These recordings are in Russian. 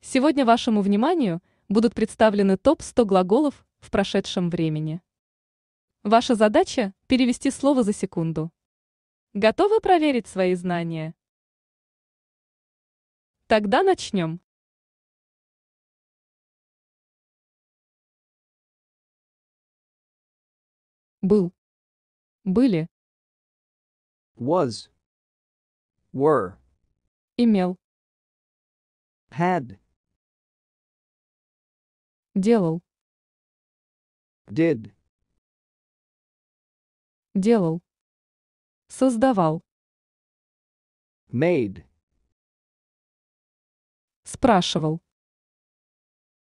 Сегодня вашему вниманию будут представлены топ-100 глаголов в прошедшем времени. Ваша задача – перевести слово за секунду. Готовы проверить свои знания? Тогда начнем. Был. Были. Was. Were. Имел. Had. Делал. Did. Делал. Создавал. Made. Спрашивал.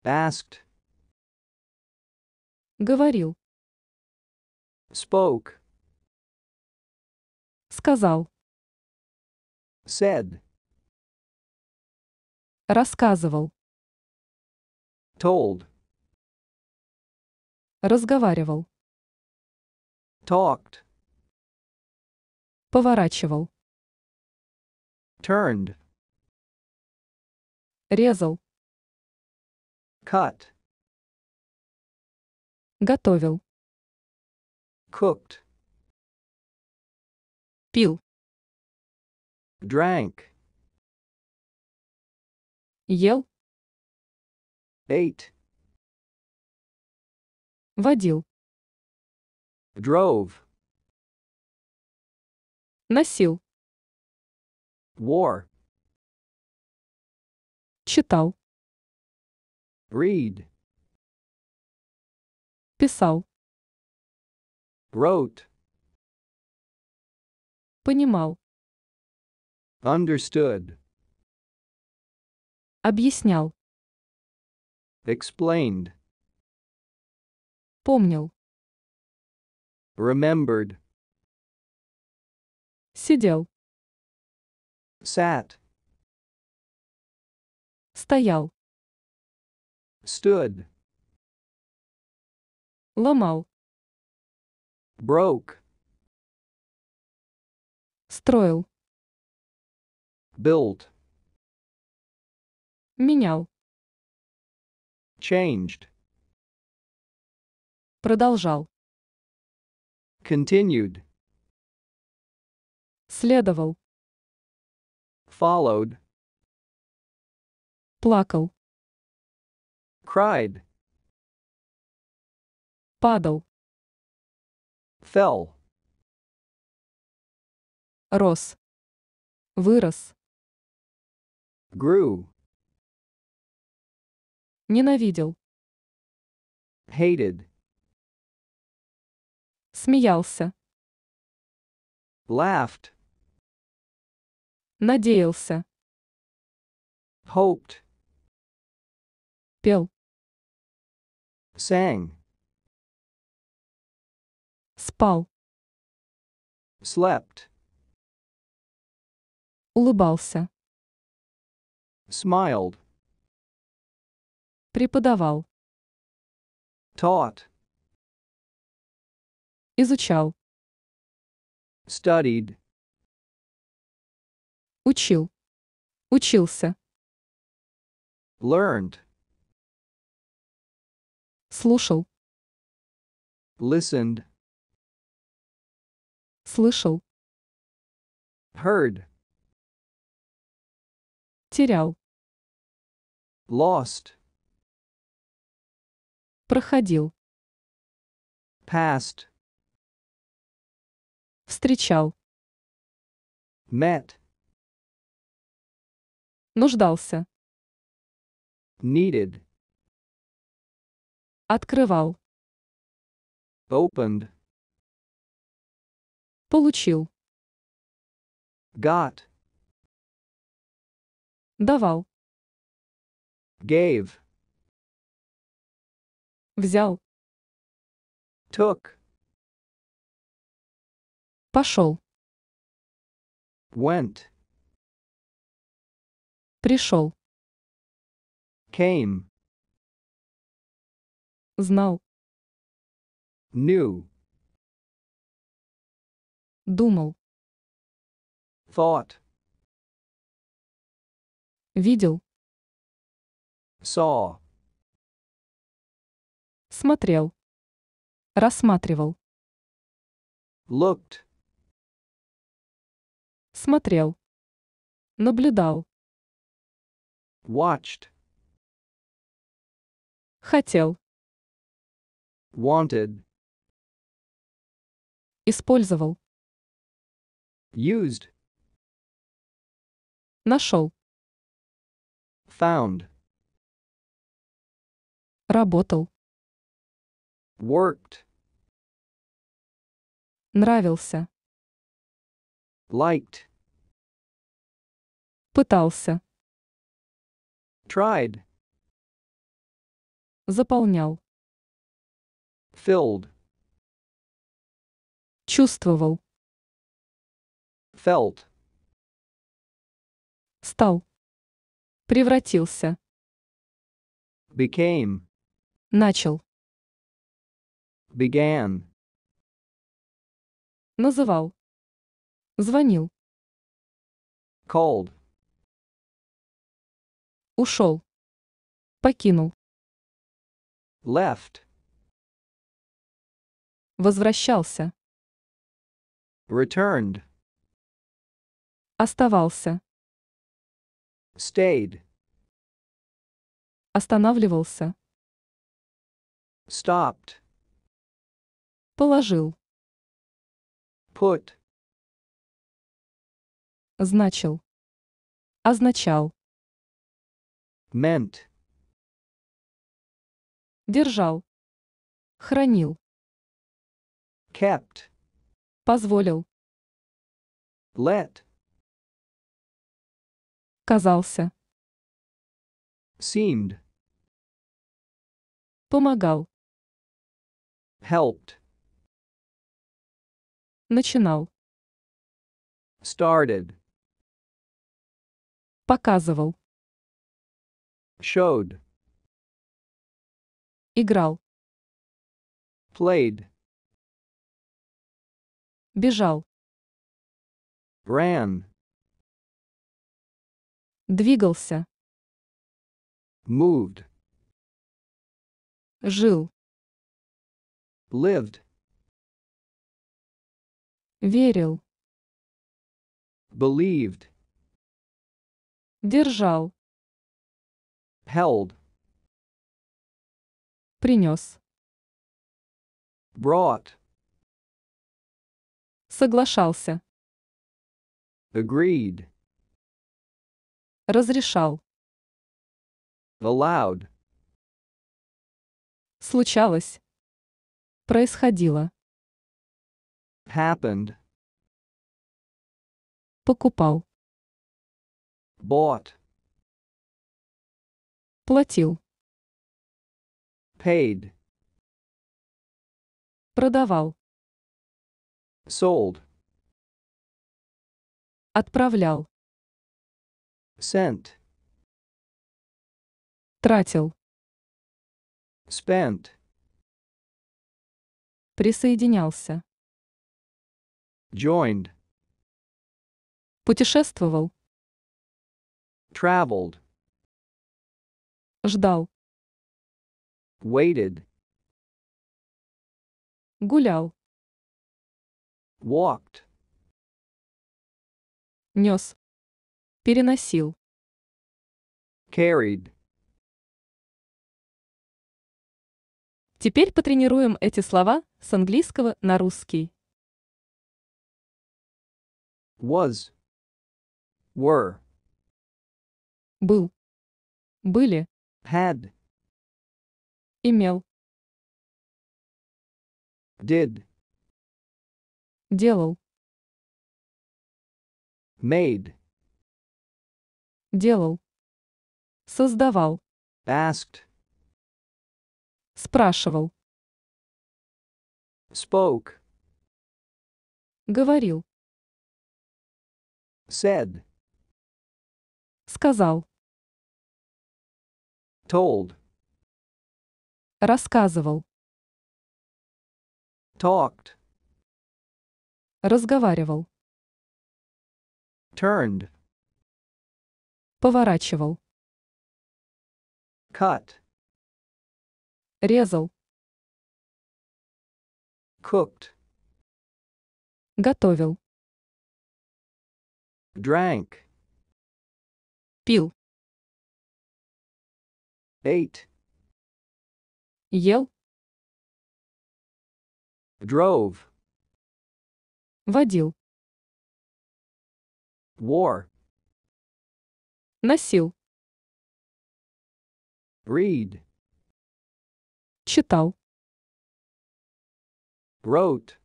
Asked. Говорил. Spoke. Сказал. Said. Рассказывал. Told. Разговаривал. Talked. Поворачивал. Turned. Резал. Cut. Готовил. Cooked. Пил. Drank. Ел. Ate. Водил. Drove. Носил. Wore. Читал. Read. Писал. Wrote. Понимал. Understood. Объяснял. Explained. Вспомнил. Remembered. Сидел. Sat. Стоял. Stood. Ломал. Broke. Строил. Built. Менял. Changed. Продолжал. Continued. Следовал. Followed. Плакал. Cried. Падал. Fell. Рос. Вырос. Grew. Ненавидел. Hated. Смеялся. Laughed. Надеялся. Hoped. Пел. Sang. Спал. Slept. Улыбался. Smiled. Преподавал. Taught. Изучал. Studied. Учил. Учился. Learned. Слушал. Listened. Слышал. Heard. Терял. Lost. Проходил. Past. Встречал. Met. Нуждался. Needed. Открывал. Opened. Получил. Got. Давал. Gave. Взял. Took. Пошел. Went. Пришел. Came. Знал. Knew. Думал. Thought. Видел. Saw. Смотрел. Рассматривал. Looked. Смотрел. Наблюдал. Watched. Хотел. Wanted. Использовал. Used. Нашел. Found. Работал. Worked. Нравился. Liked. Пытался. Tried. Заполнял. Filled. Чувствовал. Felt. Стал. Превратился. Became. Начал. Began. Называл. Звонил. Called. Ушел. Покинул. Left. Возвращался. Returned. Оставался. Stayed. Останавливался. Stopped. Положил. Put. Значил. Означал meant. Держал. Хранил. Kept. Позволил. Let. Казался. Seemed. Помогал. Helped. Начинал. Started. Показывал. Showed. Играл. Played. Бежал. Ran. Двигался. Moved. Жил. Lived. Верил. Believed. Держал held, принес, brought, соглашался, agreed, разрешал, allowed, случалось, происходило, happened, покупал, bought, Платил. Paid. Продавал. Sold. Отправлял. Sent. Тратил. Spent. Присоединялся. Joined. Путешествовал. Traveled. Ждал. Waited. Гулял. Walked. Нес. Переносил. Carried. Теперь потренируем эти слова с английского на русский. Was. Were. Был. Были. Had. Имел. Did. Делал. Made. Делал. Создавал. Asked. Спрашивал. Spoke. Говорил. Said. Сказал. Told. Рассказывал. Talked. Разговаривал. Turned. Поворачивал. Cut. Резал. Cooked. Готовил. Drank. Пил. Ate. Ел. Drove. Водил. Wore. Носил. Read. Читал. Wrote.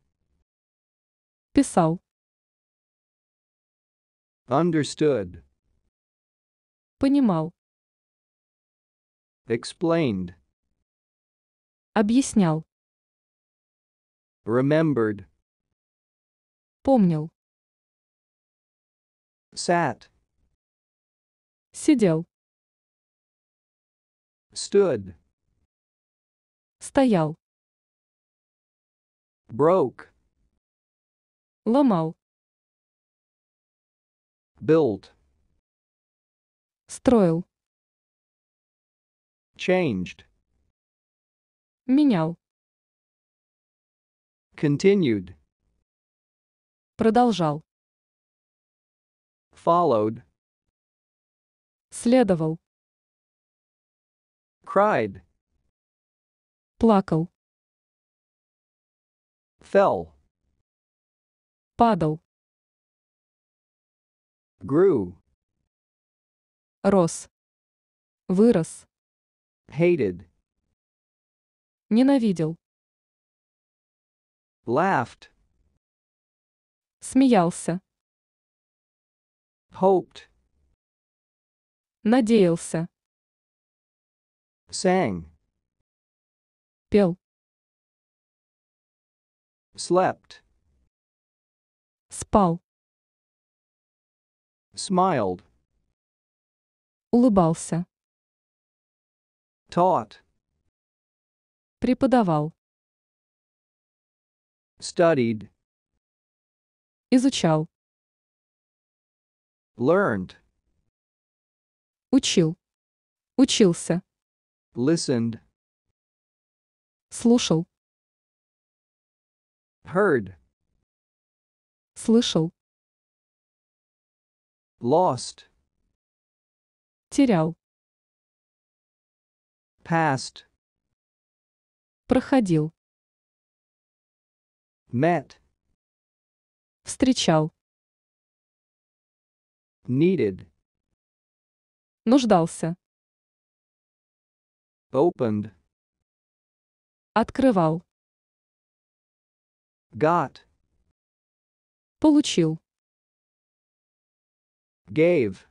Писал. Understood. Понимал. Explained. Объяснял. Remembered. Помнил. Sat. Сидел. Stood. Стоял. Broke. Ломал. Built. Строил. Changed. Менял. Continued. Продолжал. Followed. Следовал. Cried. Плакал. Fell. Падал. Grew. Рос. Вырос. Hated. Ненавидел. Laughed. Смеялся. Hoped. Надеялся. Sang. Пел. Slept. Спал. Smiled. Улыбался. Taught. Преподавал. Studied. Изучал. Learned. Учил. Учился. Listened. Слушал. Heard. Слышал. Lost. Терял. Passed. Проходил. Met. Встречал. Needed. Нуждался. Opened. Открывал. Got. Получил. Gave.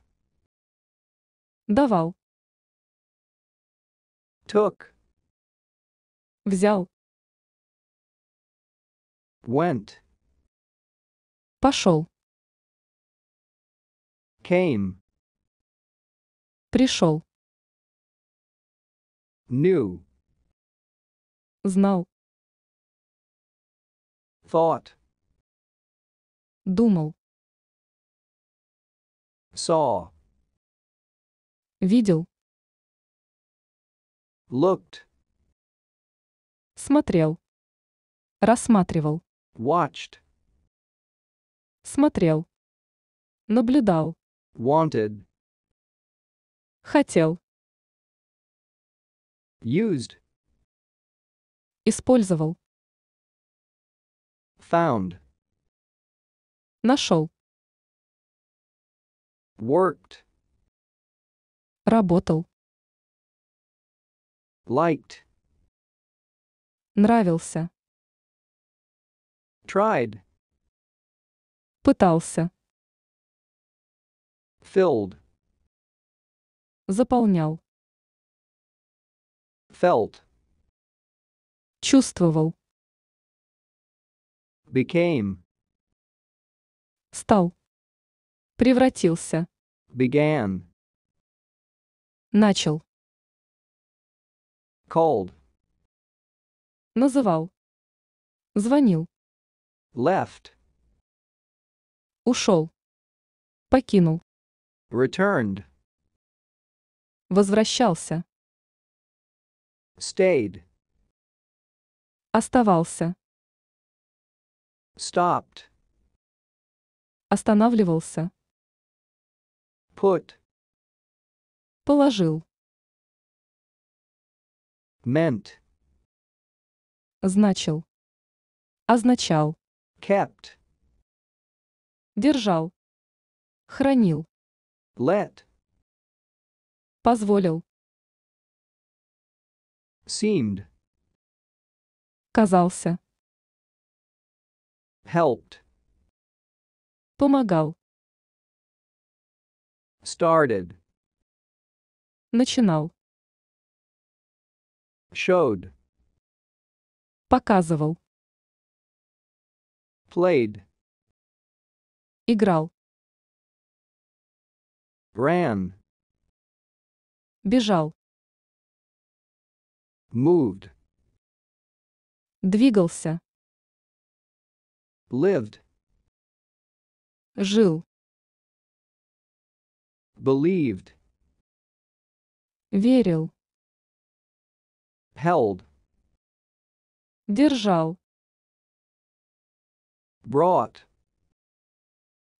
Давал. Took. Взял. Went. Пошел. Came. Пришел. Knew. Знал. Thought. Думал. Saw. Видел. Looked. Смотрел. Рассматривал. Watched. Смотрел. Наблюдал. Wanted. Хотел. Used. Использовал. Found. Нашел. Worked. Работал. Liked. Нравился. Tried. Пытался. Filled. Заполнял. Felt. Чувствовал. Became. Стал. Превратился. Began. Начал. Called. Называл. Звонил. Left. Ушел. Покинул. Returned. Возвращался. Stayed. Оставался. Stopped. Останавливался. Put. Положил meant, значил, означал, kept, держал, хранил, let, позволил, seemed, казался, helped, помогал, started, начинал, Showed. Показывал. Played. Играл. Ran. Бежал. Moved. Двигался. Lived. Жил. Believed. Верил held, держал, brought,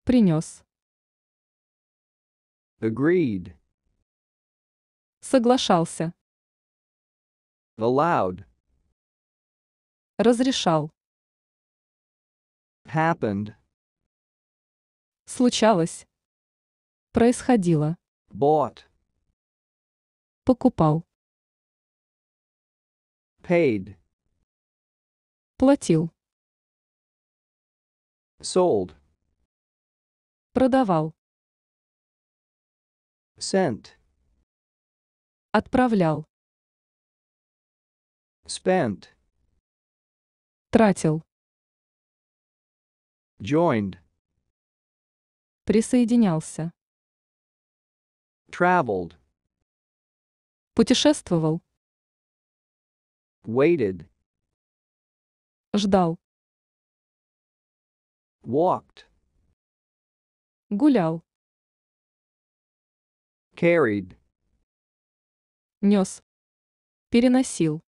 принес, agreed, соглашался, allowed, разрешал, happened, случалось, происходило, bought, покупал. Paid. Платил. Sold. Продавал. Sent. Отправлял. Spent. Тратил. Joined. Присоединялся. Traveled. Путешествовал. Waited. Ждал. Walked. Гулял. Carried. нёс, Переносил.